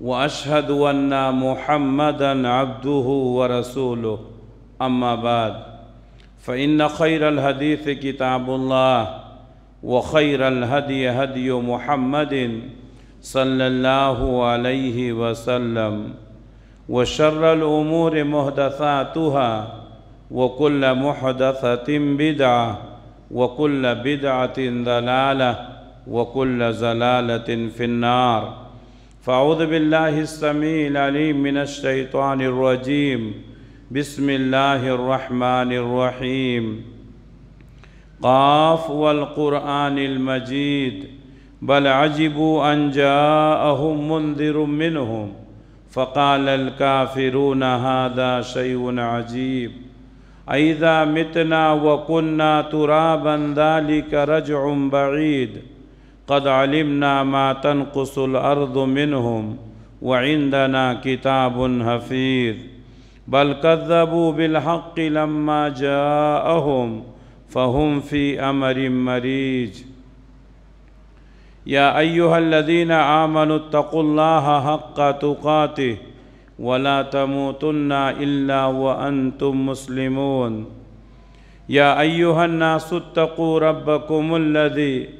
واشهد ان محمدا عبده ورسوله اما بعد فان خير الحديث كتاب الله وخير الهدي هدي محمد صلى الله عليه وسلم وشر الامور محدثاتها وكل محدثه بدعه وكل بدعه ضلاله وكل زلاله في النار فاعوذ بالله السميع العليم من الشيطان الرجيم بسم الله الرحمن الرحيم قاف والقران المجيد بل عجبوا ان جاءهم منذر منهم فقال الكافرون هذا شيء عجيب أئذا متنا وكنا ترابا ذلك رجع بعيد قد علمنا ما تنقص الأرض منهم وعندنا كتاب حفيظ بل كذبوا بالحق لما جاءهم فهم في أمر مريج يا أيها الذين آمنوا اتقوا الله حق تقاته ولا تموتن إلا وأنتم مسلمون يا أيها الناس اتقوا ربكم الذي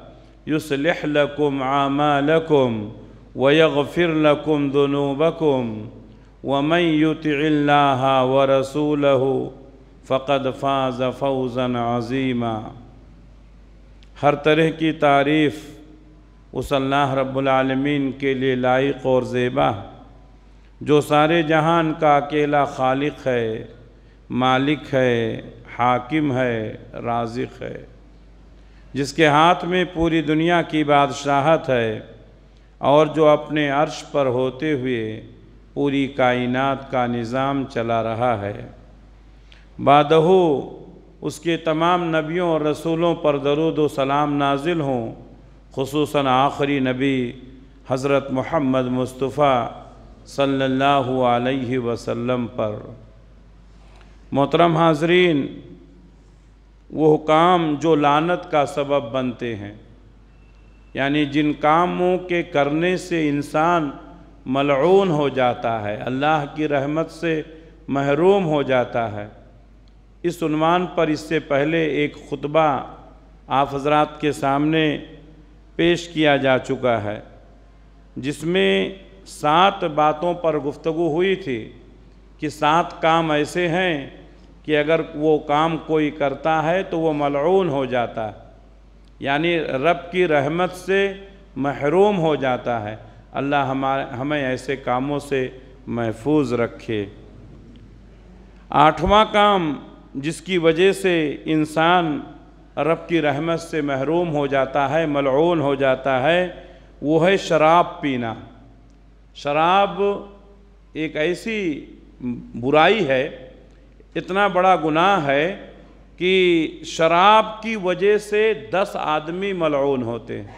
يصلح لكم اعمالكم ويغفر لكم ذنوبكم ومن يطع الله ورسوله फ़कद फाज फौजन अजीमा हर तरह की तारीफ़ उस अल्लाह रब्लमीन के लिए लायक और ज़ेबा जो सारे जहान का अकेला खालिक है मालिक है हाकिम है राजिक है जिसके हाथ में पूरी दुनिया की बादशाहत है और जो अपने अर्श पर होते हुए पूरी कायनात का निज़ाम चला रहा है बादहू उसके तमाम नबियों और रसूलों पर दरुद व सलाम नाजिल हों खूस आखिरी नबी हज़रत मोहम्मद मुस्तफ़ा सल्लल्लाहु अलैहि वसल्लम पर मोहतरम हाजरीन वो काम जो लानत का सबब बनते हैं यानी जिन कामों के करने से इंसान मलून हो जाता है अल्लाह की रहमत से महरूम हो जाता है इस उनवान पर इससे पहले एक खुतबा आप हजरात के सामने पेश किया जा चुका है जिसमें सात बातों पर गुफ्तु हुई थी कि सात काम ऐसे हैं कि अगर वो काम कोई करता है तो वो मलून हो जाता है यानी रब की रहमत से महरूम हो जाता है अल्लाह हमारे हमें ऐसे कामों से महफूज रखे आठवां काम जिसकी वजह से इंसान रब की रहमत से महरूम हो जाता है मलून हो जाता है वो है शराब पीना शराब एक ऐसी बुराई है इतना बड़ा गुनाह है कि शराब की वजह से दस आदमी मलऊन होते हैं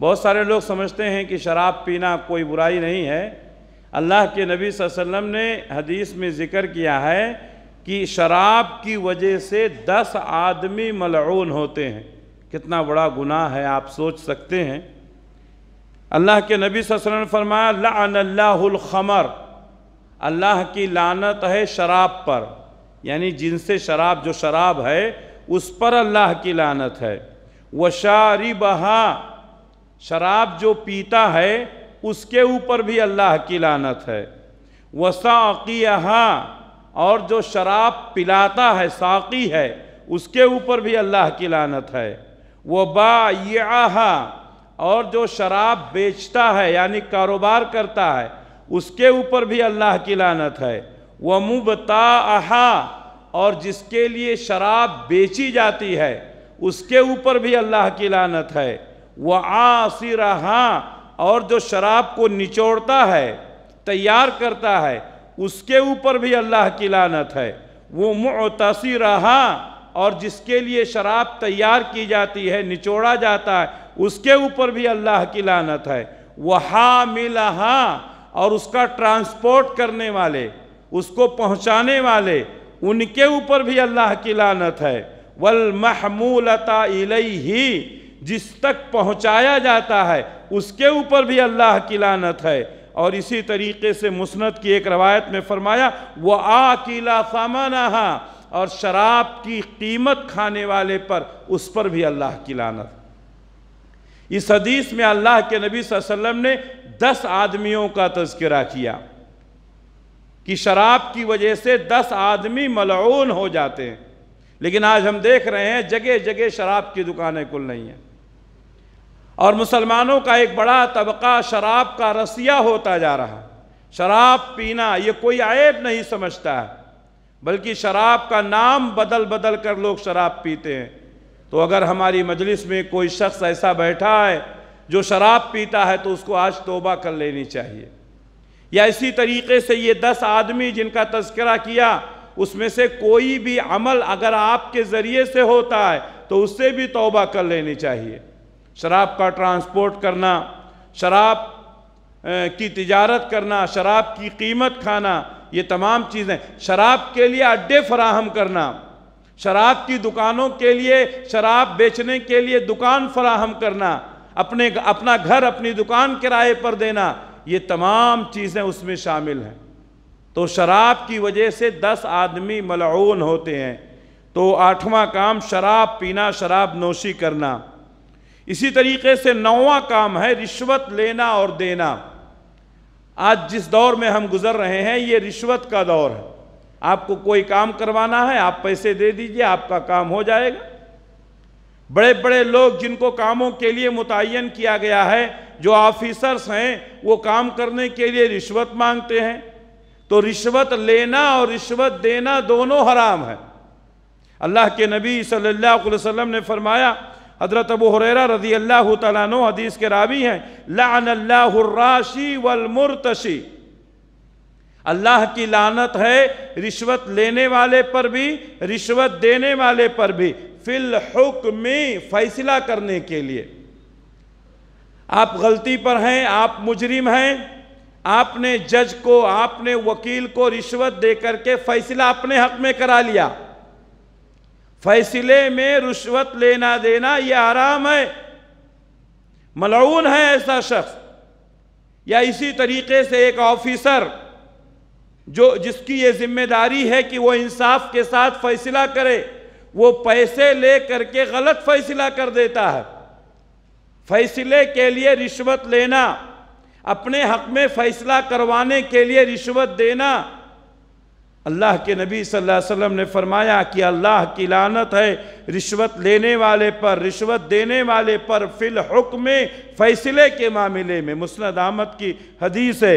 बहुत सारे लोग समझते हैं कि शराब पीना कोई बुराई नहीं है अल्लाह के नबी वसल्लम ने हदीस में ज़िक्र किया है कि शराब की वजह से दस आदमी मलऊन होते हैं कितना बड़ा गुनाह है आप सोच सकते हैं अल्लाह के नबी वसल्लम ने फरमाया लानल्लाहुल खमर अल्लाह की लानत है शराब पर यानी जिनसे शराब जो शराब है उस पर अल्लाह की लानत है वशारी बहा शराब जो पीता है उसके ऊपर भी अल्लाह की लानत है यहाँ और जो शराब पिलाता है साकी है उसके ऊपर भी अल्लाह की लानत है वह वबाहा और जो शराब बेचता है यानी कारोबार करता है उसके ऊपर भी अल्लाह की लानत है व मुबता और जिसके लिए शराब बेची जाती है उसके ऊपर भी अल्लाह की लानत है वह आसिरहा और जो शराब को निचोड़ता है तैयार करता है उसके ऊपर भी अल्लाह की लानत है वो मुतासी रहा और जिसके लिए शराब तैयार की जाती है निचोड़ा जाता है उसके ऊपर भी अल्लाह की लानत है वहा मिला और उसका ट्रांसपोर्ट करने वाले उसको पहुँचाने वाले उनके ऊपर भी अल्लाह की लानत है वल महमूलता ही जिस तक पहुँचाया जाता है उसके ऊपर भी अल्लाह की लानत है और इसी तरीके से मुस्नत की एक रवायत में फरमाया वह आ किला सामाना और शराब की कीमत खाने वाले पर उस पर भी अल्लाह की लानत इस हदीस में अल्लाह के नबी वसल्लम ने दस आदमियों का तस्करा किया कि शराब की वजह से दस आदमी मलऊन हो जाते हैं लेकिन आज हम देख रहे हैं जगह जगह शराब की दुकानें खुल रही हैं और मुसलमानों का एक बड़ा तबका शराब का रसिया होता जा रहा शराब पीना ये कोई आयब नहीं समझता है बल्कि शराब का नाम बदल बदल कर लोग शराब पीते हैं तो अगर हमारी मजलिस में कोई शख्स ऐसा बैठा है जो शराब पीता है तो उसको आज तोबा कर लेनी चाहिए या इसी तरीके से ये दस आदमी जिनका तस्करा किया उसमें से कोई भी अमल अगर आपके ज़रिए से होता है तो उससे भी तौबा कर लेनी चाहिए शराब का ट्रांसपोर्ट करना शराब की तजारत करना शराब की कीमत खाना ये तमाम चीज़ें शराब के लिए अड्डे फराहम करना शराब की दुकानों के लिए शराब बेचने के लिए दुकान फराहम करना अपने अपना घर अपनी दुकान किराए पर देना ये तमाम चीज़ें उसमें शामिल हैं तो शराब की वजह से दस आदमी मलाउन होते हैं तो आठवां काम शराब पीना शराब नोशी करना इसी तरीके से नौवा काम है रिश्वत लेना और देना आज जिस दौर में हम गुज़र रहे हैं ये रिश्वत का दौर है आपको कोई काम करवाना है आप पैसे दे दीजिए आपका काम हो जाएगा बड़े बड़े लोग जिनको कामों के लिए मुतन किया गया है जो ऑफिसर्स हैं वो काम करने के लिए रिश्वत मांगते हैं तो रिश्वत लेना और रिश्वत देना दोनों हराम है अल्लाह के नबी सल्लल्लाहु अलैहि वसल्लम ने फरमाया हज़रत अबू हुरैरा रजी अल्लाह तनो हदीस के रावी हैं लानल्लाशी वलमुरतशी अल्लाह की लानत है रिश्वत लेने वाले पर भी रिश्वत देने वाले पर भी फिल हुक्मी फैसला करने के लिए आप गलती पर हैं आप मुजरिम हैं आपने जज को आपने वकील को रिश्वत देकर के फैसला अपने हक में करा लिया फैसले में रिश्वत लेना देना यह आराम है मलाउन है ऐसा शख्स या इसी तरीके से एक ऑफिसर जो जिसकी ये जिम्मेदारी है कि वो इंसाफ के साथ फैसला करे वो पैसे ले करके गलत फैसला कर देता है फैसले के लिए रिश्वत लेना अपने हक में फैसला करवाने के लिए रिश्वत देना अल्लाह के नबी सल्लल्लाहु अलैहि वसल्लम ने फरमाया कि अल्लाह की लानत है रिश्वत लेने वाले पर रिश्वत देने वाले पर फिल हुक्म में फैसले के मामले में मुस्द अहमद की हदीस है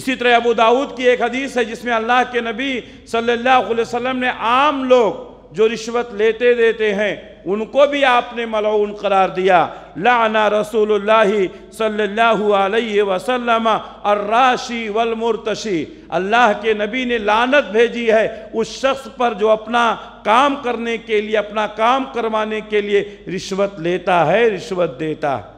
इसी तरह अबू दाऊद की एक हदीस है जिसमें अल्लाह के नबी सल्लल्लाहु अलैहि वसल्लम ने आम लोग जो रिश्वत लेते देते हैं उनको भी आपने मलाउन करार दिया लाना रसूल सल्लल्लाहु वसलम वसल्लम अर्राशी वलमुर्तशी अल्लाह के नबी ने लानत भेजी है उस शख्स पर जो अपना काम करने के लिए अपना काम करवाने के लिए रिश्वत लेता है रिश्वत देता है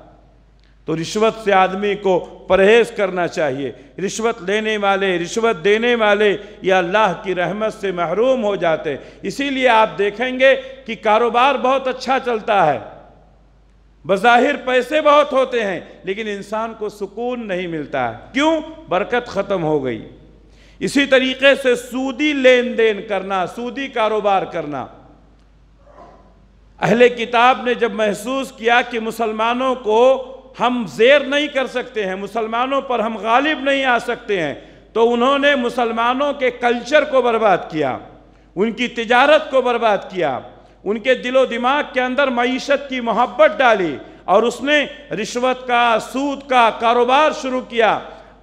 तो रिश्वत से आदमी को परहेज करना चाहिए रिश्वत लेने वाले रिश्वत देने वाले ये अल्लाह की रहमत से महरूम हो जाते इसीलिए आप देखेंगे कि कारोबार बहुत अच्छा चलता है बज़ाहिर पैसे बहुत होते हैं लेकिन इंसान को सुकून नहीं मिलता है क्यों बरकत ख़त्म हो गई इसी तरीके से सूदी लेन देन करना सूदी कारोबार करना अहले किताब ने जब महसूस किया कि मुसलमानों को हम जेर नहीं कर सकते हैं मुसलमानों पर हम गालिब नहीं आ सकते हैं तो उन्होंने मुसलमानों के कल्चर को बर्बाद किया उनकी तजारत को बर्बाद किया उनके दिलो दिमाग के अंदर मीशत की मोहब्बत डाली और उसने रिश्वत का सूद का कारोबार शुरू किया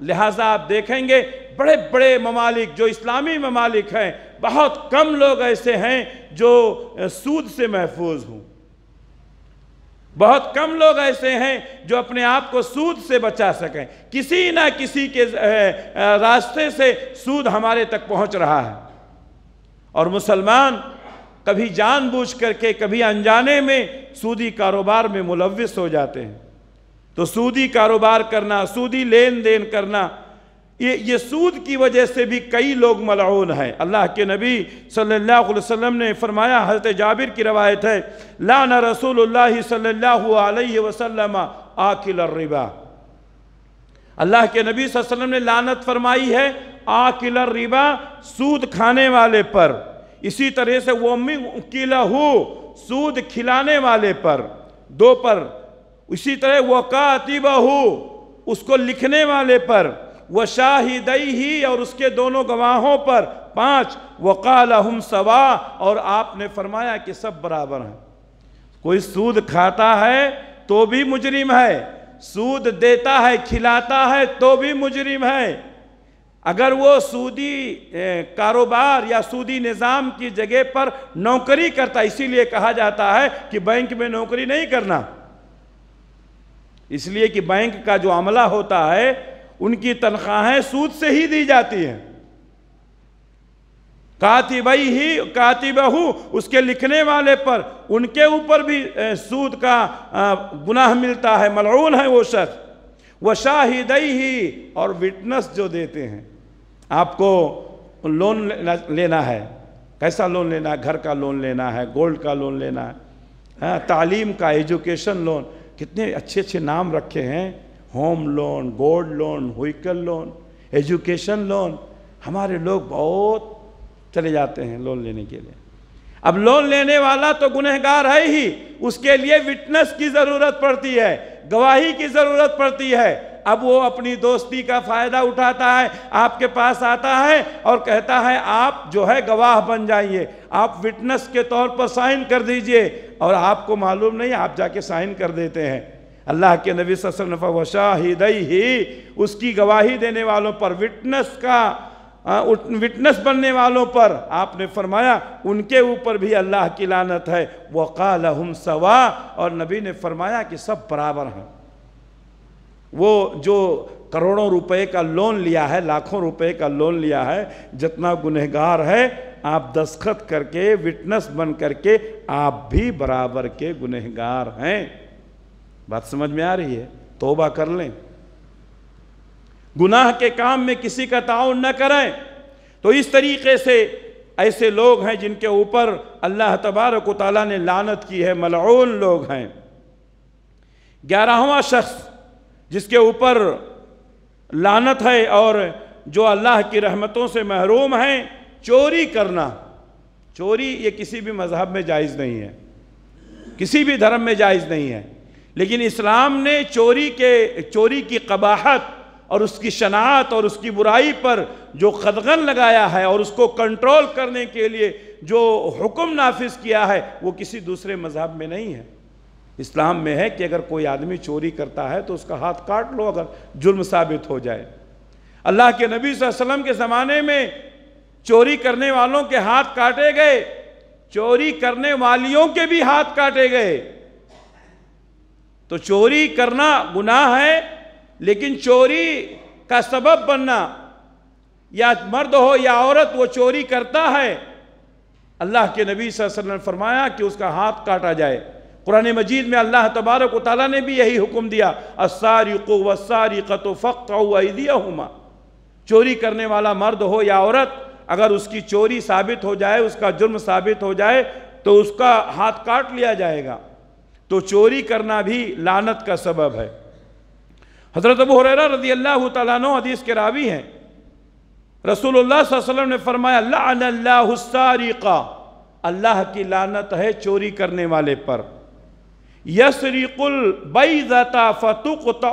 लिहाजा आप देखेंगे बड़े बड़े ममालिक जो इस्लामी ममालिक हैं बहुत कम लोग ऐसे हैं जो सूद से महफूज हूँ बहुत कम लोग ऐसे हैं जो अपने आप को सूद से बचा सकें किसी ना किसी के रास्ते से सूद हमारे तक पहुंच रहा है और मुसलमान कभी जानबूझ करके कभी अनजाने में सूदी कारोबार में मुलविस हो जाते हैं तो सूदी कारोबार करना सूदी लेन देन करना ये ये सूद की वजह से भी कई लोग मलाउन हैं अल्लाह के नबी सल्लल्लाहु अलैहि वसल्लम ने फरमाया हज़रत जाबिर की रवायत है लाना रसूलुल्लाह सल्लल्लाहु अलैहि वसल्लम आकिल रिबा अल्लाह के नबी वसल्लम ने लानत फरमाई है आकिल रिबा सूद खाने वाले पर इसी तरह से वमी किला हो सूद खिलाने वाले पर दो पर इसी तरह वकातिबा हो उसको लिखने वाले पर व शाहिदई ही और उसके दोनों गवाहों पर पांच वकाल हम सवा और आपने फरमाया कि सब बराबर हैं कोई सूद खाता है तो भी मुजरिम है सूद देता है खिलाता है तो भी मुजरिम है अगर वो सूदी कारोबार या सूदी निज़ाम की जगह पर नौकरी करता इसीलिए कहा जाता है कि बैंक में नौकरी नहीं करना इसलिए कि बैंक का जो अमला होता है उनकी तनख्वाहें सूद से ही दी जाती हैं कातिबई ही कातिबहू उसके लिखने वाले पर उनके ऊपर भी सूद का गुनाह मिलता है मलून है वो शख्स व शाहिदई ही और विटनेस जो देते हैं आपको लोन लेना है कैसा लोन लेना है घर का लोन लेना है गोल्ड का लोन लेना है हाँ, तालीम का एजुकेशन लोन कितने अच्छे अच्छे नाम रखे हैं home loan gold loan vehicle loan education loan हमारे लोग बहुत चले जाते हैं लोन लेने के लिए अब लोन लेने वाला तो गुनहगार है ही उसके लिए विटनेस की ज़रूरत पड़ती है गवाही की ज़रूरत पड़ती है अब वो अपनी दोस्ती का फ़ायदा उठाता है आपके पास आता है और कहता है आप जो है गवाह बन जाइए आप विटनेस के तौर पर साइन कर दीजिए और आपको मालूम नहीं आप जाके साइन कर देते हैं अल्लाह के नबी वसल्लम ही उसकी गवाही देने वालों पर विटनेस का हाँ, विटनेस बनने वालों पर आपने फरमाया उनके ऊपर भी अल्लाह की लानत है वक़ाल हम सवा और नबी ने फरमाया कि सब बराबर हैं वो जो करोड़ों रुपए का लोन लिया है लाखों रुपए का लोन लिया है जितना गुनहगार है आप दस्खत करके विटनेस बन करके आप भी बराबर के गुनहगार हैं बात समझ में आ रही है तोबा कर लें गुनाह के काम में किसी का ताउन न करें तो इस तरीके से ऐसे लोग हैं जिनके ऊपर अल्लाह तबारक ताली ने लानत की है मलऊन लोग हैं ग्यारहवा शख्स जिसके ऊपर लानत है और जो अल्लाह की रहमतों से महरूम हैं चोरी करना चोरी ये किसी भी मज़हब में जायज़ नहीं है किसी भी धर्म में जायज़ नहीं है लेकिन इस्लाम ने चोरी के चोरी की कबाहत और उसकी शनात और उसकी बुराई पर जो खदगन लगाया है और उसको कंट्रोल करने के लिए जो हुक्म नाफिज किया है वो किसी दूसरे मजहब में नहीं है इस्लाम में है कि अगर कोई आदमी चोरी करता है तो उसका हाथ काट लो अगर जुर्म साबित हो जाए अल्लाह के नबी वसल्लम के ज़माने में चोरी करने वालों के हाथ काटे गए चोरी करने वालियों के भी हाथ काटे गए तो चोरी करना गुनाह है लेकिन चोरी का सबब बनना या मर्द हो या औरत वो चोरी करता है अल्लाह के नबी वसल्लम ने फरमाया कि उसका हाथ काटा जाए कुरान मजीद में अल्लाह तबारक ताली ने भी यही हुक्म दिया असारिको वसारिकत फ़क्मा चोरी करने वाला मर्द हो या औरत अगर उसकी चोरी साबित हो जाए उसका जुर्म साबित हो जाए तो उसका हाथ काट लिया जाएगा तो चोरी करना भी लानत का सबब है हज़रत अबू हुरैरा रदी अल्लाह तनो हदीस के रावी हैं रसूलुल्लाह रसूल वसल्लम ने फरमाया हुस्सारिका अल्लाह की लानत है चोरी करने वाले पर यसरीकुल बई जता फतुक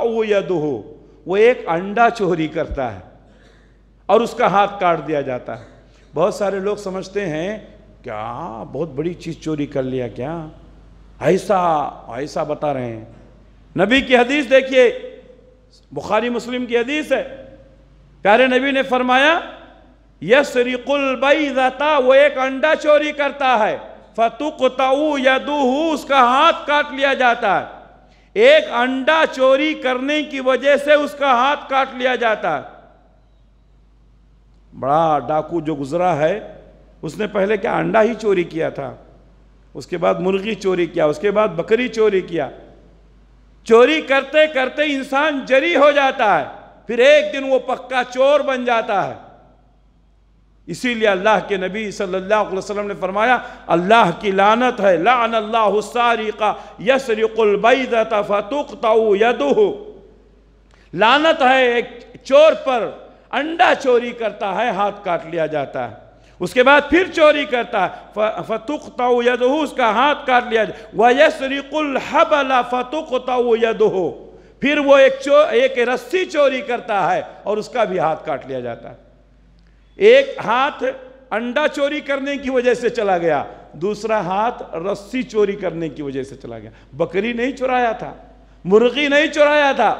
वो एक अंडा चोरी करता है और उसका हाथ काट दिया जाता है बहुत सारे लोग समझते हैं क्या बहुत बड़ी चीज़ चोरी कर लिया क्या ऐसा ऐसा बता रहे हैं नबी की हदीस देखिए बुखारी मुस्लिम की हदीस है प्यारे नबी ने फरमाया यसरिकुल बईजता वो एक अंडा चोरी करता है फतुकताऊ दूहू उसका हाथ काट लिया जाता है एक अंडा चोरी करने की वजह से उसका हाथ काट लिया जाता है बड़ा डाकू जो गुजरा है उसने पहले क्या अंडा ही चोरी किया था उसके बाद मुर्गी चोरी किया उसके बाद बकरी चोरी किया चोरी करते करते इंसान जरी हो जाता है फिर एक दिन वो पक्का चोर बन जाता है इसीलिए अल्लाह के नबी सल्लल्लाहु अलैहि वसल्लम ने फरमाया अल्लाह की लानत है लान अल्लाह सारिका यसरिकुलबैदता फतुकताऊ यदुह लानत है एक चोर पर अंडा चोरी करता है हाथ काट लिया जाता है उसके बाद फिर चोरी करता है फतुक ताऊ यदहू उसका हाथ काट लिया वयसरिकुल हबला फतुक ताऊ हो फिर वो एक चो एक रस्सी चोरी करता है और उसका भी हाथ काट लिया जाता है एक हाथ अंडा चोरी करने की वजह से चला गया दूसरा हाथ रस्सी चोरी करने की वजह से चला गया बकरी नहीं चुराया था मुर्गी नहीं चुराया था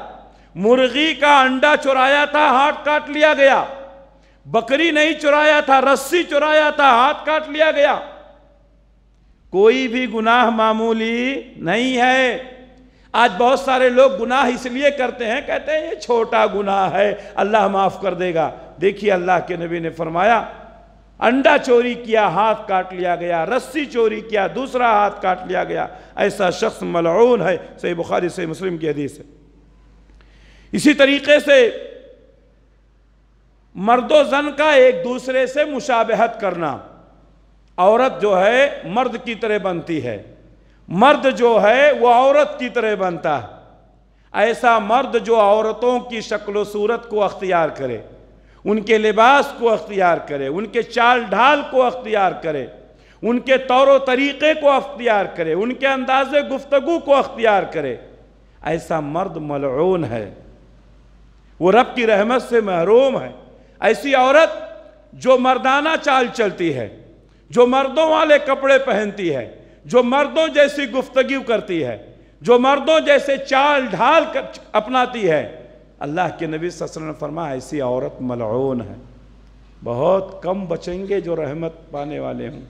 मुर्गी का अंडा चुराया था हाथ काट लिया गया बकरी नहीं चुराया था रस्सी चुराया था हाथ काट लिया गया कोई भी गुनाह मामूली नहीं है आज बहुत सारे लोग गुनाह इसलिए करते हैं कहते हैं ये छोटा गुनाह है अल्लाह माफ़ कर देगा देखिए अल्लाह के नबी ने फरमाया अंडा चोरी किया हाथ काट लिया गया रस्सी चोरी किया दूसरा हाथ काट लिया गया ऐसा शख्स मलऊन है सही बुखारी से मुस्लिम की हदीस है इसी तरीके से मर्दो जन का एक दूसरे से मुशाबहत करना औरत जो है मर्द की तरह बनती है मर्द जो है वो औरत की तरह बनता है ऐसा मर्द जो औरतों की शक्ल सूरत को अख्तियार करे उनके लिबास को अख्तियार करे उनके चाल ढाल को अख्तियार करे उनके तौर तरीक़े को अख्तियार करे उनके अंदाज गुफ्तगु को अख्तियार करे ऐसा मर्द मलून है वो रब की रहमत से महरूम है ऐसी औरत जो मर्दाना चाल चलती है जो मर्दों वाले कपड़े पहनती है जो मर्दों जैसी गुफ्तगु करती है जो मर्दों जैसे चाल ढाल कर अपनाती है अल्लाह के नबी वसल्लम फरमा ऐसी औरत मलऊन है बहुत कम बचेंगे जो रहमत पाने वाले हों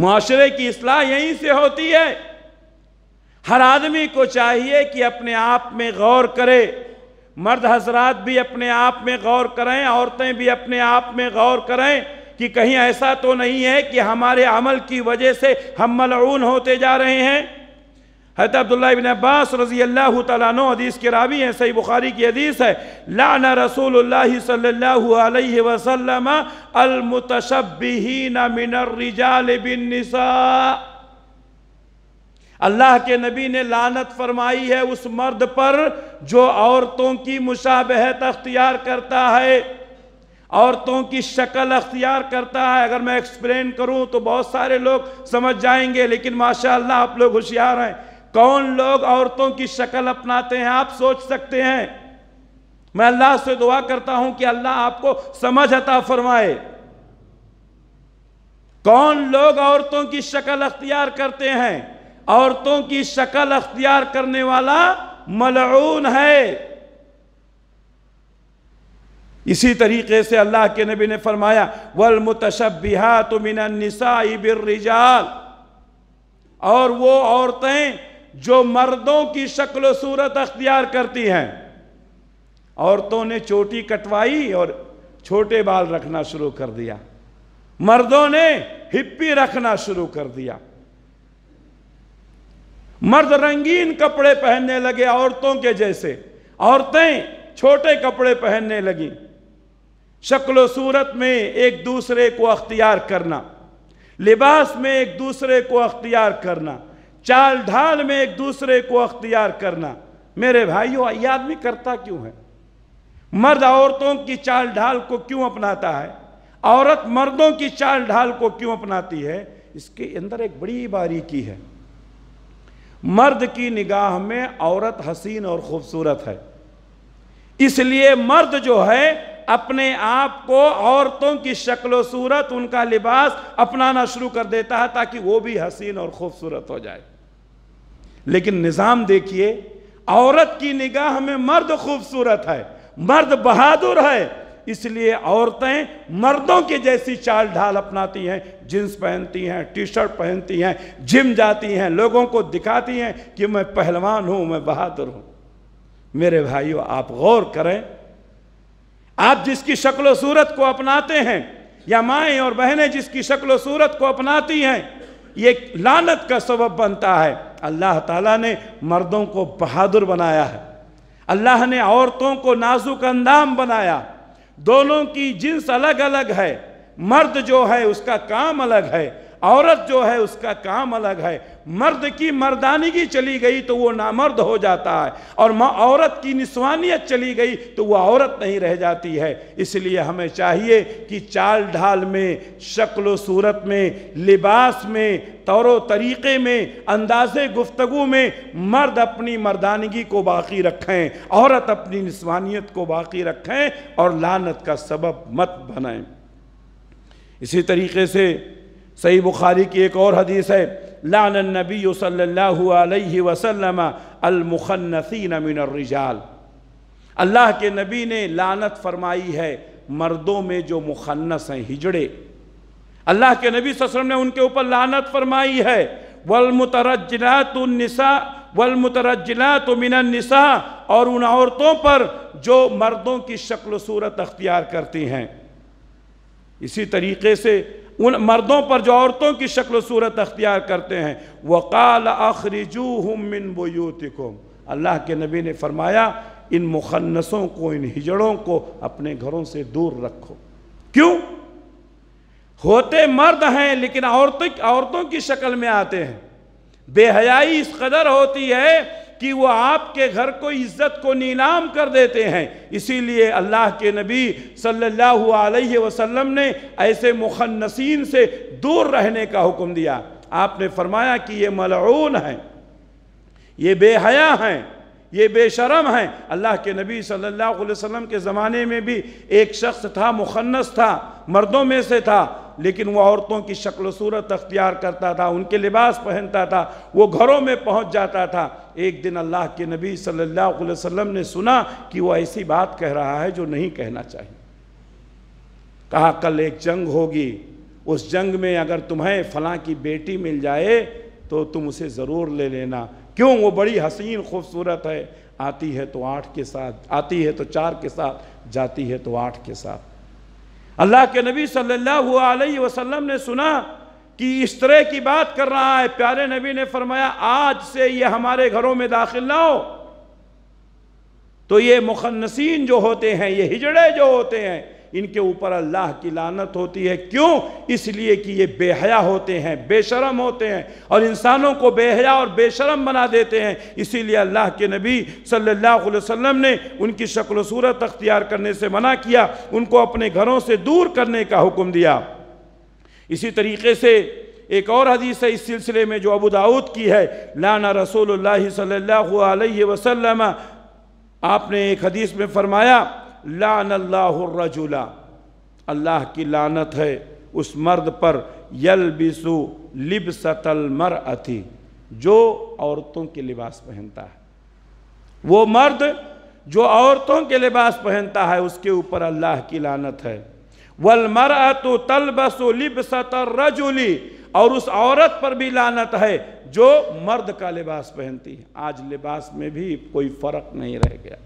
माशरे की असलाह यहीं से होती है हर आदमी को चाहिए कि अपने आप में गौर करे मर्द हजरात भी अपने आप में गौर करें औरतें भी अपने आप में गौर करें कि कहीं ऐसा तो नहीं है कि हमारे अमल की वजह से हम मलून होते जा रहे हैं हजरत अब्दुल्ला इबन अब्बास रजी अल्लाह तनो हदीस के रावी हैं सही बुखारी की हदीस है लान रसूल सल्लल्लाहु अलैहि वसल्लम अलमतशबीन रिजाल बिन निसा अल्लाह के नबी ने लानत फरमाई है उस मर्द पर जो औरतों की मुशाबहत अख्तियार करता है औरतों की शक्ल अख्तियार करता है अगर मैं एक्सप्लेन करूं तो बहुत सारे लोग समझ जाएंगे लेकिन माशाल्लाह आप लोग होशियार हैं कौन लोग औरतों की शक्ल अपनाते हैं आप सोच सकते हैं मैं अल्लाह से दुआ करता हूं कि अल्लाह आपको समझ अता फरमाए कौन लोग औरतों की शक्ल अख्तियार करते हैं औरतों की शक्ल अख्तियार करने वाला मलून है इसी तरीके से अल्लाह के नबी ने फरमाया वल मुतशबिहा तो मिनसाई बिरजाल और वो औरतें जो मर्दों की शक्ल सूरत अख्तियार करती हैं औरतों ने चोटी कटवाई और छोटे बाल रखना शुरू कर दिया मर्दों ने हिप्पी रखना शुरू कर दिया मर्द रंगीन कपड़े पहनने लगे औरतों के जैसे औरतें छोटे कपड़े पहनने लगी शक्लो सूरत में एक दूसरे को अख्तियार करना लिबास में एक दूसरे को अख्तियार करना चाल ढाल में एक दूसरे को अख्तियार करना मेरे भाइयों ये आदमी करता क्यों है मर्द औरतों की चाल ढाल को क्यों अपनाता है औरत मर्दों की चाल ढाल को क्यों अपनाती है इसके अंदर एक बड़ी बारीकी है मर्द की निगाह में औरत हसीन और ख़ूबसूरत है इसलिए मर्द जो है अपने आप को औरतों की शक्ल सूरत उनका लिबास अपनाना शुरू कर देता है ताकि वो भी हसीन और ख़ूबसूरत हो जाए लेकिन निज़ाम देखिए औरत की निगाह में मर्द खूबसूरत है मर्द बहादुर है इसलिए औरतें मर्दों की जैसी चाल ढाल अपनाती हैं जींस पहनती हैं टी शर्ट पहनती हैं जिम जाती हैं लोगों को दिखाती हैं कि मैं पहलवान हूँ मैं बहादुर हूँ मेरे भाइयों आप गौर करें आप जिसकी शक्ल सूरत को अपनाते हैं या माएँ और बहनें जिसकी शक्ल सूरत को अपनाती हैं ये लानत का सबब बनता है अल्लाह ताला ने मर्दों को बहादुर बनाया है अल्लाह ने औरतों को नाजुक अंदाम बनाया दोनों की जिन्स अलग अलग है मर्द जो है उसका काम अलग है औरत जो है उसका काम अलग है मर्द की मर्दानगी चली गई तो वो नामर्द हो जाता है और माँ औरत की निस्वानियत चली गई तो वो औरत नहीं रह जाती है इसलिए हमें चाहिए कि चाल ढाल में शक्ल सूरत में लिबास में तौर तरीक़े में अंदाजे गुफ्तु में मर्द अपनी मर्दानगी को बाकी रखें औरत अपनी निस्वानियत को बाकी रखें और लानत का सबब मत बनाएं इसी तरीके से सही बुखारी की एक और हदीस है लान नबी सल्लल्लाहु वसल्लम अल्लाह के नबी ने लानत फरमाई है मर्दों में जो मुखन्नस हैं हिजड़े अल्लाह के नबी ससरम ने उनके ऊपर लानत फरमाई है वलमुतरजलातुलनिसा तो मिनसा और उन औरतों पर जो मर्दों की शक्ल सूरत अख्तियार करती हैं इसी तरीके से उन मर्दों पर जो औरतों की शक्ल सूरत अख्तियार करते हैं वक़ाल आखरजू हम मिन अल्लाह के नबी ने फरमाया इन मुखन्नसों को इन हिजड़ों को अपने घरों से दूर रखो क्यों होते मर्द हैं लेकिन औरतों की शक्ल में आते हैं बेहयाई इस कदर होती है कि वो आपके घर को इज्जत को नीलाम कर देते हैं इसीलिए अल्लाह के नबी सल्लल्लाहु अलैहि वसल्लम ने ऐसे मुखन्नसीन से दूर रहने का हुक्म दिया आपने फरमाया कि ये मलऊन हैं ये बेहया हैं ये बेशरम हैं अल्लाह के नबी सल्लल्लाहु अलैहि वसल्लम के ज़माने में भी एक शख्स था मुखन्नस था मर्दों में से था लेकिन वह औरतों की शक्ल सूरत अख्तियार करता था उनके लिबास पहनता था वो घरों में पहुंच जाता था एक दिन अल्लाह के नबी सल्लल्लाहु अलैहि वसल्लम ने सुना कि वो ऐसी बात कह रहा है जो नहीं कहना चाहिए कहा कल एक जंग होगी उस जंग में अगर तुम्हें फलां की बेटी मिल जाए तो तुम उसे ज़रूर ले लेना क्यों वो बड़ी हसीन खूबसूरत है आती है तो आठ के साथ आती है तो चार के साथ जाती है तो आठ के साथ अल्लाह के नबी सल्लल्लाहु अलैहि वसल्लम ने सुना कि इस तरह की बात कर रहा है प्यारे नबी ने फरमाया आज से ये हमारे घरों में दाखिल ना हो तो ये मुखन्नसिन जो होते हैं ये हिजड़े जो होते हैं इनके ऊपर अल्लाह की लानत होती है क्यों इसलिए कि ये बेहया होते हैं बेशरम होते हैं और इंसानों को बेहया और बेशरम बना देते हैं इसीलिए अल्लाह के नबी सल्लल्लाहु अलैहि वसल्लम ने उनकी शक्ल सूरत अख्तियार करने से मना किया उनको अपने घरों से दूर करने का हुक्म दिया इसी तरीके से एक और हदीस है इस सिलसिले में जो अबू दाऊद की है लाना रसूल सल्लल्लाहु अलैहि वसल्लम आपने एक हदीस में फरमाया लान अल्लाहरजुला अल्लाह की लानत है उस मर्द पर यल बिसु लिब सतल मर अति जो औरतों के लिबास पहनता है वो मर्द जो औरतों के लिबास पहनता है उसके ऊपर अल्लाह की लानत है वल मर अतु बसु लिब सतल रजुली और उस औरत पर भी लानत है जो मर्द का लिबास पहनती है आज लिबास में भी कोई फ़र्क नहीं रह गया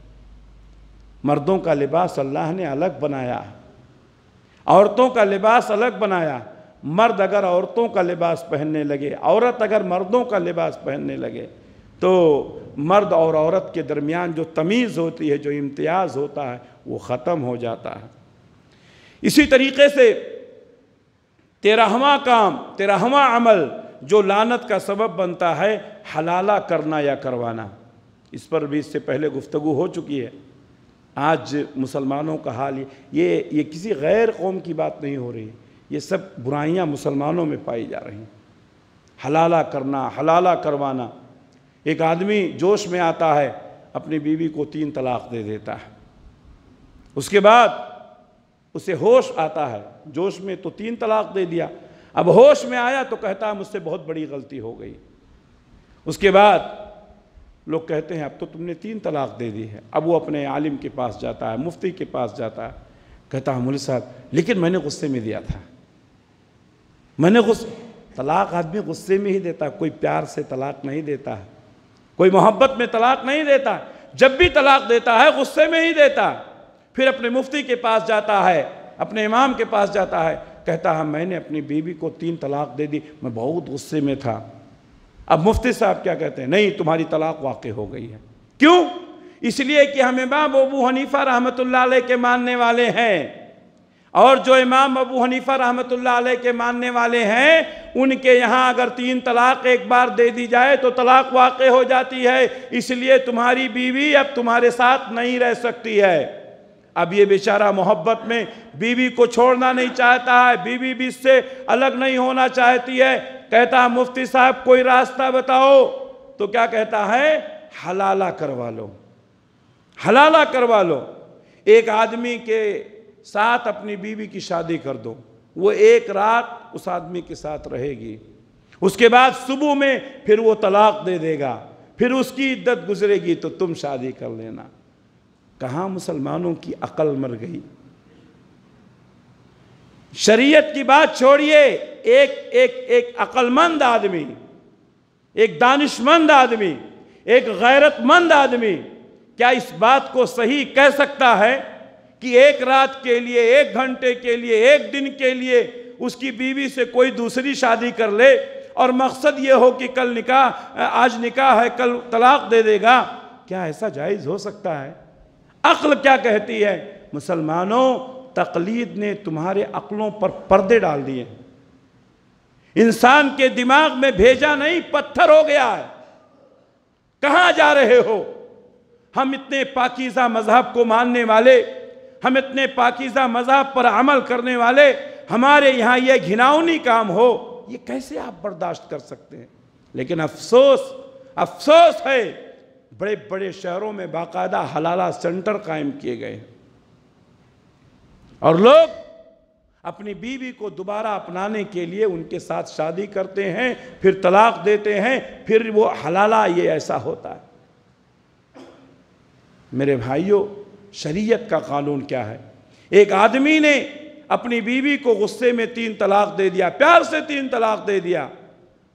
मर्दों का लिबास अल्लाह ने अलग बनाया औरतों का लिबास अलग बनाया मर्द अगर औरतों का लिबास पहनने लगे औरत अगर मर्दों का लिबास पहनने लगे तो मर्द और औरत के दरमियान जो तमीज़ होती है जो इम्तियाज़ होता है वो ख़त्म हो जाता है इसी तरीके से तेरहवा काम तेरहवा अमल जो लानत का सबब बनता है हलाला करना या करवाना इस पर भी इससे पहले गुफ्तु हो चुकी है आज मुसलमानों का हाल ये ये किसी गैर कौम की बात नहीं हो रही ये सब बुराइयां मुसलमानों में पाई जा रही हलाला करना हलाला करवाना एक आदमी जोश में आता है अपनी बीवी को तीन तलाक दे देता है उसके बाद उसे होश आता है जोश में तो तीन तलाक दे दिया अब होश में आया तो कहता है मुझसे बहुत बड़ी गलती हो गई उसके बाद लोग कहते हैं अब तो तुमने तीन तलाक दे दी है अब वो अपने आलिम के पास जाता है मुफ्ती के पास जाता है कहता है मुल साहब लेकिन मैंने गुस्से में दिया था मैंने गुस्से तलाक आदमी गुस्से में ही देता है कोई प्यार से तलाक नहीं देता है कोई मोहब्बत में तलाक नहीं देता जब भी तलाक देता है गुस्से में ही देता फिर अपने मुफ्ती के पास जाता है अपने इमाम के पास जाता है कहता है मैंने अपनी बीवी को तीन तलाक दे दी मैं बहुत गुस्से में था अब मुफ्ती साहब क्या कहते हैं नहीं तुम्हारी तलाक वाक़ हो गई है क्यों इसलिए कि हम इमाम अबू हनीफ़ा रहमत के मानने वाले हैं और जो इमाम अबू हनीफ़ा रहमत के मानने वाले हैं उनके यहाँ अगर तीन तलाक एक बार दे दी जाए तो तलाक वाक़ हो जाती है इसलिए तुम्हारी बीवी अब तुम्हारे साथ नहीं रह सकती है अब ये बेचारा मोहब्बत में बीवी को छोड़ना नहीं चाहता है बीवी भी इससे अलग नहीं होना चाहती है कहता मुफ्ती साहब कोई रास्ता बताओ तो क्या कहता है हलाला करवा लो हलाला करवा लो एक आदमी के साथ अपनी बीवी की शादी कर दो वो एक रात उस आदमी के साथ रहेगी उसके बाद सुबह में फिर वो तलाक दे देगा फिर उसकी इद्दत गुजरेगी तो तुम शादी कर लेना कहाँ मुसलमानों की अकल मर गई शरीयत की बात छोड़िए एक एक एक अक्लमंद आदमी एक दानिशमंद आदमी एक गैरतमंद आदमी क्या इस बात को सही कह सकता है कि एक रात के लिए एक घंटे के लिए एक दिन के लिए उसकी बीवी से कोई दूसरी शादी कर ले और मकसद ये हो कि कल निकाह आज निकाह है कल तलाक दे देगा क्या ऐसा जायज़ हो सकता है अक्ल क्या कहती है मुसलमानों तकलीद ने तुम्हारे अकलों पर पर्दे डाल दिए इंसान के दिमाग में भेजा नहीं पत्थर हो गया है कहाँ जा रहे हो हम इतने पाकिज़ा मज़हब को मानने वाले हम इतने पाकिज़ा मज़हब पर अमल करने वाले हमारे यहां यह घिनावनी काम हो ये कैसे आप बर्दाश्त कर सकते हैं लेकिन अफसोस अफसोस है बड़े बड़े शहरों में बाकायदा हलाला सेंटर कायम किए गए हैं और लोग अपनी बीवी को दोबारा अपनाने के लिए उनके साथ शादी करते हैं फिर तलाक देते हैं फिर वो हलाला ये ऐसा होता है मेरे भाइयों शरीयत का कानून क्या है एक आदमी ने अपनी बीवी को गुस्से में तीन तलाक दे दिया प्यार से तीन तलाक दे दिया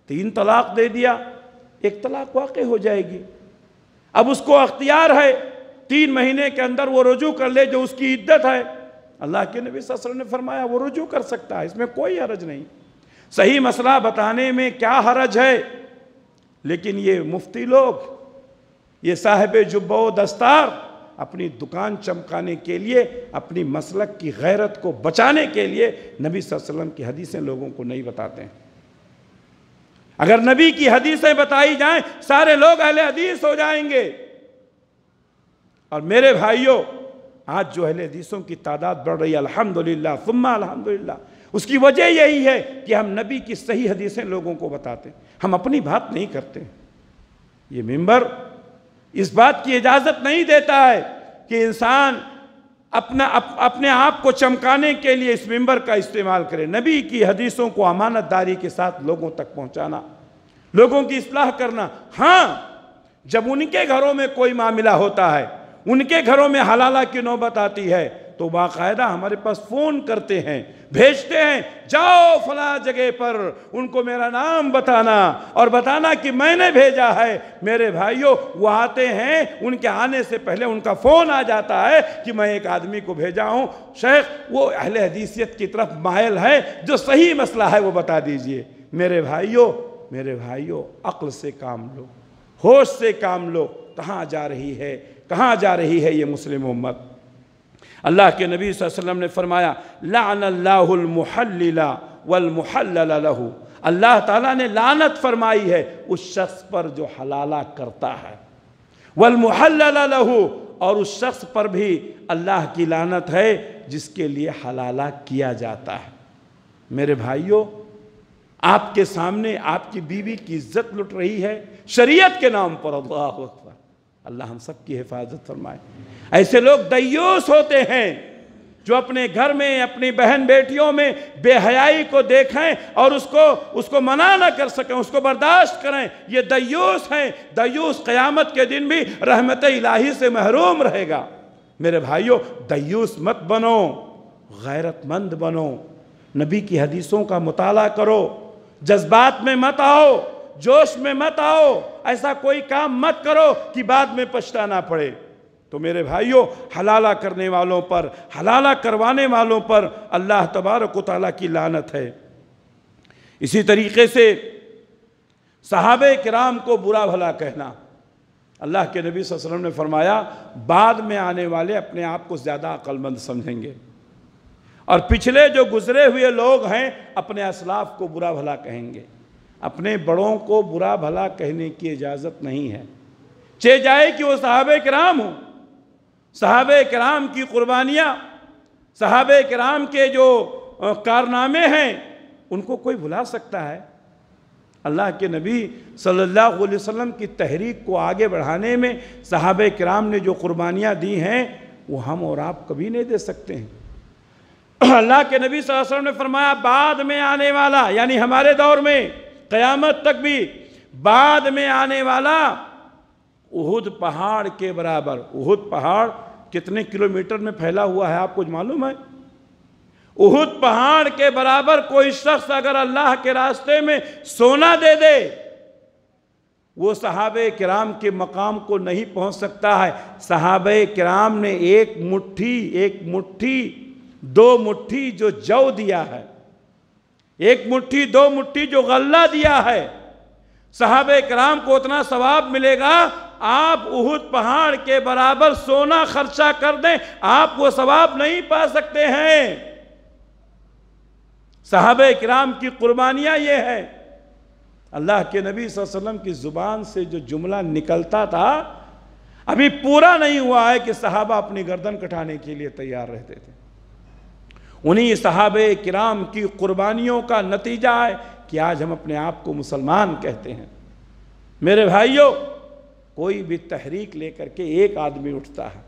तीन तलाक दे दिया एक तलाक वाकई हो जाएगी अब उसको अख्तियार है तीन महीने के अंदर वो रजू कर ले जो उसकी इद्दत है अल्लाह के नबी ससर ने फरमाया वो रुजू कर सकता है इसमें कोई हरज नहीं सही मसला बताने में क्या हरज है लेकिन ये मुफ्ती लोग ये साहेब जुब्बो दस्तार अपनी दुकान चमकाने के लिए अपनी मसलक की गैरत को बचाने के लिए नबी वसल्लम की हदीसें लोगों को नहीं बताते हैं अगर नबी की हदीसें बताई जाएं सारे लोग अहले हदीस हो जाएंगे और मेरे भाइयों आज जो अहले हदीसों की तादाद बढ़ रही है अल्हम्दुलिल्लाह सुम्मा अल्हम्दुलिल्लाह उसकी वजह यही है कि हम नबी की सही हदीसें लोगों को बताते हम अपनी बात नहीं करते ये मेम्बर इस बात की इजाज़त नहीं देता है कि इंसान अपना अप, अपने आप को चमकाने के लिए इस मेंबर का इस्तेमाल करे नबी की हदीसों को अमानतदारी के साथ लोगों तक पहुंचाना लोगों की असलाह करना हाँ जब उनके घरों में कोई मामला होता है उनके घरों में हलाला की नौबत आती है तो बाकायदा हमारे पास फ़ोन करते हैं भेजते हैं जाओ फला जगह पर उनको मेरा नाम बताना और बताना कि मैंने भेजा है मेरे भाइयों वो आते हैं उनके आने से पहले उनका फ़ोन आ जाता है कि मैं एक आदमी को भेजा हूँ शेख वो अहल हदीसियत की तरफ मायल है जो सही मसला है वो बता दीजिए मेरे भाइयों मेरे भाइयों अक्ल से काम लो होश से काम लो कहाँ जा रही है कहाँ जा रही है ये मुस्लिम उम्मत अल्लाह के नबी वसल्लम ने फरमाया लानल्लाहमहल्ला वलमहल्लहू अल्लाह ताला ने लानत फरमाई है उस शख्स पर जो हलाला करता है वलमहल्लहू और उस शख्स पर भी अल्लाह की लानत है जिसके लिए हलाला किया जाता है मेरे भाइयों आपके सामने आपकी बीवी की इज्जत लुट रही है शरीयत के नाम पर अल्लाह अल्लाह हम सब की हिफाजत फरमाए ऐसे लोग दयूस होते हैं जो अपने घर में अपनी बहन बेटियों में बेहयाई को देखें और उसको उसको मना ना कर सकें उसको बर्दाश्त करें ये दयूस हैं दयूस क़यामत के दिन भी रहमत इलाही से महरूम रहेगा मेरे भाइयों दयूस मत बनो गैरतमंद बनो नबी की हदीसों का मुताला करो जज्बात में मत आओ जोश में मत आओ ऐसा कोई काम मत करो कि बाद में पछताना पड़े तो मेरे भाइयों हलाला करने वालों पर हलाला करवाने वालों पर अल्लाह तबारक ताली की लानत है इसी तरीके से साहब कराम को बुरा भला कहना अल्लाह के नबी वसल्लम ने फरमाया बाद में आने वाले अपने आप को ज़्यादा अक्लमंद समझेंगे और पिछले जो गुज़रे हुए लोग हैं अपने असलाफ को बुरा भला कहेंगे अपने बड़ों को बुरा भला कहने की इजाज़त नहीं है चे जाए कि वो साहब कराम हो साहब कराम की कुर्बानियाँ साहब कराम के जो कारनामे हैं उनको कोई भुला सकता है अल्लाह के नबी सल्लल्लाहु अलैहि वसल्लम की तहरीक को आगे बढ़ाने में साहब कराम ने जो कुर्बानियाँ दी हैं वो हम और आप कभी नहीं दे सकते हैं अल्लाह के नबी वसल्लम ने फरमाया बाद में आने वाला यानी हमारे दौर में क़यामत तक भी बाद में आने वाला उहुद पहाड़ के बराबर उहुद पहाड़ कितने किलोमीटर में फैला हुआ है आपको मालूम है उहद पहाड़ के बराबर कोई शख्स अगर अल्लाह के रास्ते में सोना दे दे वो सहाबे कराम के मकाम को नहीं पहुंच सकता है साहब कराम ने एक मुट्ठी एक मुट्ठी दो मुट्ठी जो जव दिया है एक मुट्ठी दो मुट्ठी जो गल्ला दिया है साहब कराम को उतना सवाब मिलेगा आप उहद पहाड़ के बराबर सोना खर्चा कर दें आप वो सवाब नहीं पा सकते हैं साहब कराम की कुर्बानियां ये हैं अल्लाह के नबी वसल्लम की ज़ुबान से जो जुमला निकलता था अभी पूरा नहीं हुआ है कि साहबा अपनी गर्दन कटाने के लिए तैयार रहते थे उन्हीं साहब किराम की कुर्बानियों का नतीजा है कि आज हम अपने आप को मुसलमान कहते हैं मेरे भाइयों कोई भी तहरीक लेकर के एक आदमी उठता है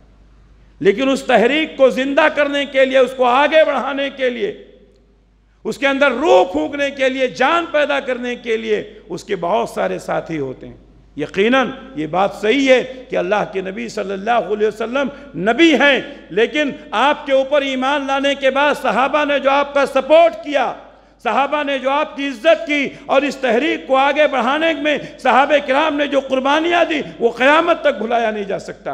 लेकिन उस तहरीक को जिंदा करने के लिए उसको आगे बढ़ाने के लिए उसके अंदर रूह फूकने के लिए जान पैदा करने के लिए उसके बहुत सारे साथी होते हैं यकीनन ये बात सही है कि अल्लाह के नबी सल्लल्लाहु अलैहि वसल्लम नबी हैं लेकिन आपके ऊपर ईमान लाने के बाद सहाबा ने जो आपका सपोर्ट किया साहबा ने जो आपकी इज्जत की और इस तहरीक को आगे बढ़ाने में साहब कराम ने जो कुर्बानियाँ दी वो क़्यामत तक भुलाया नहीं जा सकता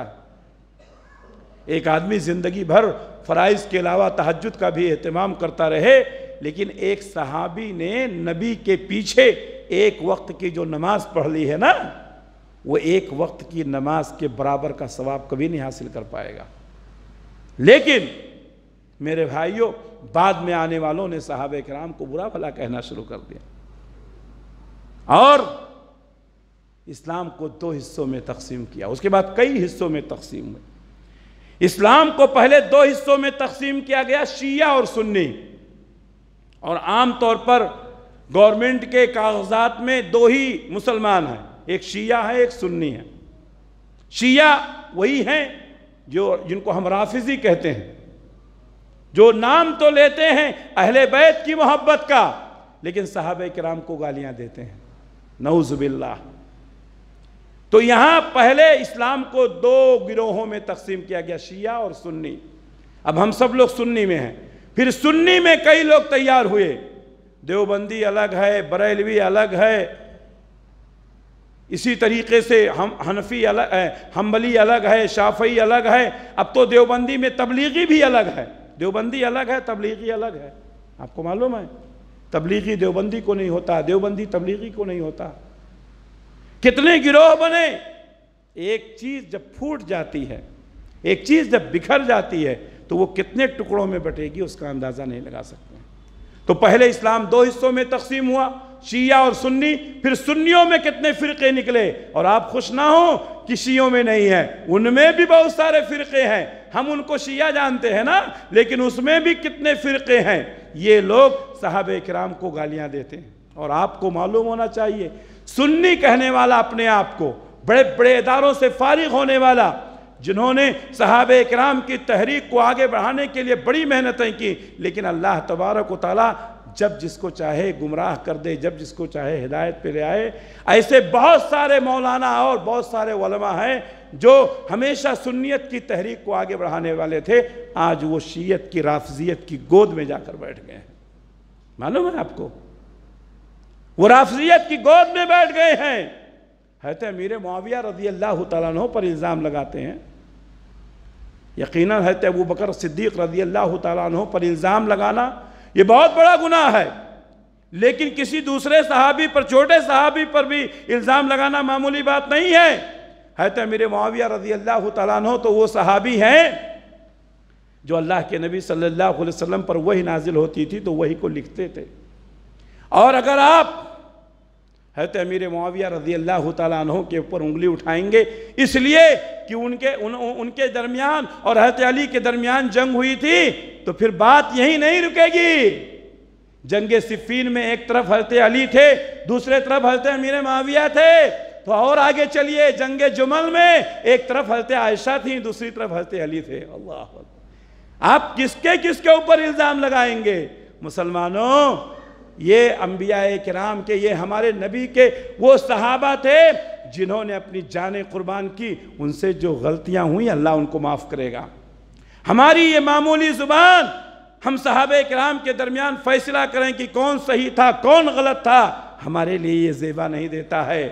एक आदमी ज़िंदगी भर फ़राइज के अलावा तहजद का भी अहतमाम करता रहे लेकिन एक सहाबी ने नबी के पीछे एक वक्त की जो नमाज़ पढ़ ली है ना वो एक वक्त की नमाज के बराबर का सवाब कभी नहीं हासिल कर पाएगा लेकिन मेरे भाइयों बाद में आने वालों ने साहब कराम को बुरा भला कहना शुरू कर दिया और इस्लाम को दो हिस्सों में तकसीम किया उसके बाद कई हिस्सों में तकसीम हुई इस्लाम को पहले दो हिस्सों में तकसीम किया गया शिया और सुन्नी और आम तौर पर गवर्नमेंट के कागजात में दो ही मुसलमान हैं एक शिया है एक सुन्नी है शिया वही हैं जो जिनको हम राफिजी कहते हैं जो नाम तो लेते हैं अहले बैत की मोहब्बत का लेकिन साहब कराम को गालियां देते हैं नौजबिल्ला तो यहां पहले इस्लाम को दो गिरोहों में तकसीम किया गया शिया और सुन्नी अब हम सब लोग सुन्नी में हैं फिर सुन्नी में कई लोग तैयार हुए देवबंदी अलग है बरेलवी अलग है इसी तरीके से हम हनफी अलग है हम्बली अलग है शाफई अलग है अब तो देवबंदी में तबलीगी भी अलग है देवबंदी अलग है तबलीगी अलग है आपको मालूम है तबलीगी देवबंदी को नहीं होता देवबंदी तबलीगी को नहीं होता कितने गिरोह बने एक चीज़ जब फूट जाती है एक चीज़ जब बिखर जाती है तो वो कितने टुकड़ों में बटेगी उसका अंदाज़ा नहीं लगा सकते तो पहले इस्लाम दो हिस्सों में तकसीम हुआ शिया और सुन्नी फिर सुन्नियों में कितने फ़िरके निकले और आप खुश ना हो कि शियों में नहीं है उनमें भी बहुत सारे फ़िरके हैं हम उनको शिया जानते हैं ना लेकिन उसमें भी कितने फ़िरके हैं ये लोग साहब कराम को गालियां देते हैं और आपको मालूम होना चाहिए सुन्नी कहने वाला अपने आप को बड़े बड़े इदारों से फारिग होने वाला जिन्होंने साहब कराम की तहरीक को आगे बढ़ाने के लिए बड़ी मेहनतें की लेकिन अल्लाह तबारक वाली जब जिसको चाहे गुमराह कर दे जब जिसको चाहे हिदायत पे ले आए ऐसे बहुत सारे मौलाना और बहुत सारे वलमा हैं जो हमेशा सुन्नियत की तहरीक को आगे बढ़ाने वाले थे आज वो शीयत की राफजियत की गोद में जाकर बैठ गए हैं मालूम है आपको वो राफजियत की गोद में बैठ गए हैं है तो अमीर मुआविया रजी अल्लाह तु पर इल्ज़ाम लगाते हैं यकीनन है तो अबू बकर सिद्दीक रजी अल्लाह तु पर इल्ज़ाम लगाना ये बहुत बड़ा गुनाह है लेकिन किसी दूसरे सहाबी पर छोटे सहाबी पर भी इल्ज़ाम लगाना मामूली बात नहीं है है तो मेरे माविया रजी अल्लाह तन तो वो सहाबी हैं जो अल्लाह के नबी सल्लल्लाहु अलैहि वसल्लम पर वही नाजिल होती थी तो वही को लिखते थे और अगर आप है तो अमीर मुआविया रजी अल्लाह तहों के ऊपर उंगली उठाएंगे इसलिए कि उनके उन, उनके दरमियान और हैत अली के दरमियान जंग हुई थी तो फिर बात यही नहीं रुकेगी जंग सिफीन में एक तरफ हजरत अली थे दूसरे तरफ हजरत अमीर मुआविया थे तो और आगे चलिए जंग जुमल में एक तरफ हजरत आयशा थी दूसरी तरफ हजरत अली थे अल्लाह आप किसके किसके ऊपर इल्ज़ाम लगाएंगे मुसलमानों ये अम्बिया कराम के ये हमारे नबी के वो सहाबा थे जिन्होंने अपनी जान कुर्बान की उनसे जो गलतियाँ हुई अल्लाह उनको माफ़ करेगा हमारी ये मामूली ज़ुबान हम साहब कराम के दरमियान फ़ैसला करें कि कौन सही था कौन गलत था हमारे लिए ये जेवा नहीं देता है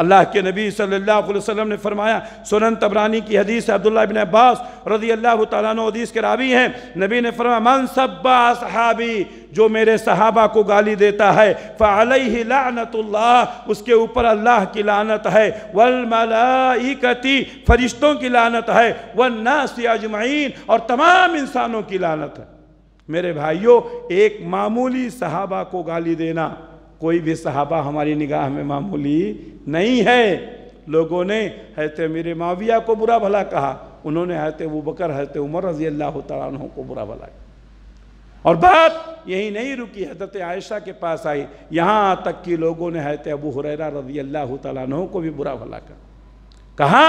अल्लाह के नबी सल्लल्लाहु अलैहि वसल्लम ने फरमाया सुनन तबरानी की हदीस अब्दुल्ला बिन अब्बास रजी अल्लाह तु हदीस के रावी हैं नबी ने फरमाया मन सब्बा सहाबी जो मेरे सहाबा को गाली देता है फ़ाल लानतुल्लाह उसके ऊपर अल्लाह की लानत है वल फरिश्तों की लानत है व नासी अजमाइन और तमाम इंसानों की लानत है मेरे भाइयों एक मामूली सहाबा को गाली देना कोई भी सहाबा हमारी निगाह में मामूली नहीं है लोगों ने हैत मेरे माविया को बुरा भला कहा उन्होंने हैत वो बकर हैत उमर रजी अल्लाह तु को बुरा भला कहा और बात यही नहीं रुकी हजरत आयशा के पास आई यहाँ तक कि लोगों ने हैत अबू हुररा रजी अल्लाह तु को भी बुरा भला कहा कहा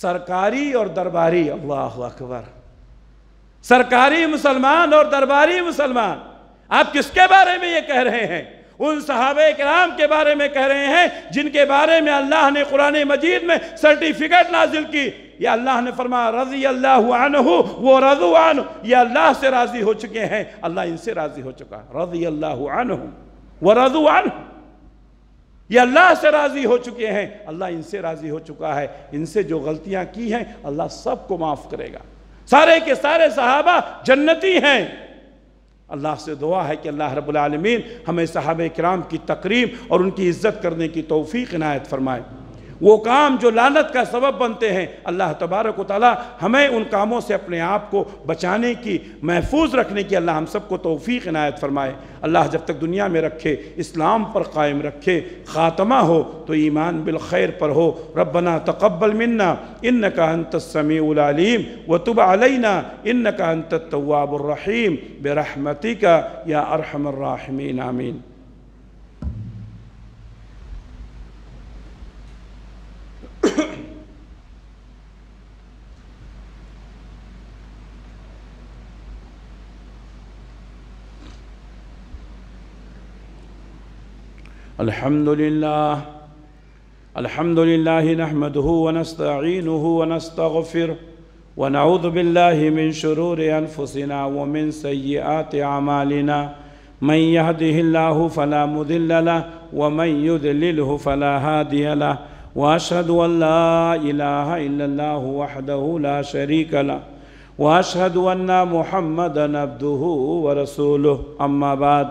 सरकारी और दरबारी अल्लाह अकबर सरकारी मुसलमान और दरबारी मुसलमान आप किसके बारे में ये कह रहे हैं उन सहाब कराम के बारे में कह रहे हैं जिनके बारे में अल्लाह ने कुरान मजीद में सर्टिफिकेट नाजिल की या अल्लाह ने फरमा रजी अल्लाह वो रजुआन या अल्लाह से राज़ी हो चुके हैं अल्लाह इनसे राज़ी हो चुका रजी अल्लाह आनहू रजुआन ये अल्लाह से राज़ी हो चुके हैं अल्लाह इनसे राज़ी हो चुका है इनसे जो गलतियां की हैं अल्लाह सबको माफ़ करेगा सारे के सारे सहाबा जन्नती हैं अल्लाह से दुआ है कि अल्लाह रब्लम हमें साहब कराम की तकरीम और उनकी इज़्ज़त करने की तोफ़ी इनायत फरमाए वो काम जो लानत का सबब बनते हैं अल्लाह तबारक ताली हमें उन कामों से अपने आप को बचाने की महफूज रखने की अल्लाह हम सबको तोफ़ी इनायत फ़रमाए अल्लाह जब तक दुनिया में रखे इस्लाम पर कायम रखे ख़ात्मा हो तो ईमान बिलखैर पर हो रबना तकबल मन्ना इन का व तुब अलना इन का अंतवाबरहीम बेरहमती का या अरहमर्राहमीन आमीन الحمد لله الحمد لله نحمده ونستعينه ونستغفره ونعوذ بالله من شرور انفسنا ومن سيئات اعمالنا من يهده الله فلا مذل له ومن يذلله فلا هادي له واشهد ان لا اله الا الله وحده لا شريك له واشهد ان محمدا عبده ورسوله اما بعد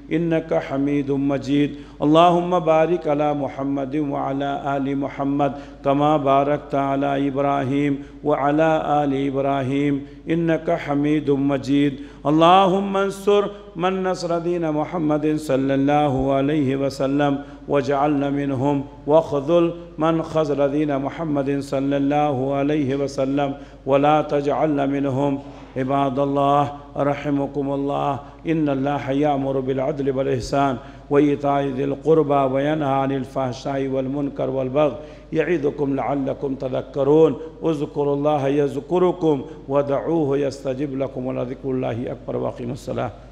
إنك حميد مجيد اللهم بارك على محمد وعلى آل محمد كما باركت على إبراهيم وعلى آل إبراهيم إنك حميد مجيد اللهم انصر من نصر دين محمد صلى الله عليه وسلم واجعلنا منهم واخذل من خذل دين محمد صلى الله عليه وسلم ولا تجعلنا منهم عباد الله رحمكم الله إن الله يأمر بالعدل والإحسان وإيتاء ذي القربى وينهى عن الفحشاء والمنكر والبغي يعظكم لعلكم تذكرون اذكروا الله يذكركم ودعوه يستجب لكم ولذكر الله أكبر وأقيموا الصلاة